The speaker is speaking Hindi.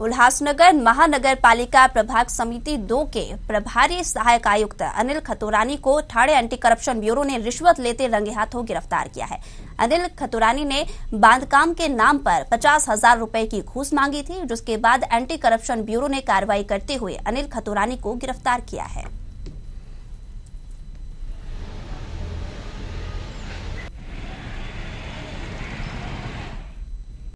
उल्हासनगर महानगर पालिका प्रभाग समिति दो के प्रभारी सहायक आयुक्त अनिल खतुरानी को ठाणे एंटी करप्शन ब्यूरो ने रिश्वत लेते रंगे हाथों गिरफ्तार किया है अनिल खतुरानी ने बांधकाम के नाम पर पचास हजार रूपए की घूस मांगी थी जिसके बाद एंटी करप्शन ब्यूरो ने कार्रवाई करते हुए अनिल खतुरानी को गिरफ्तार किया है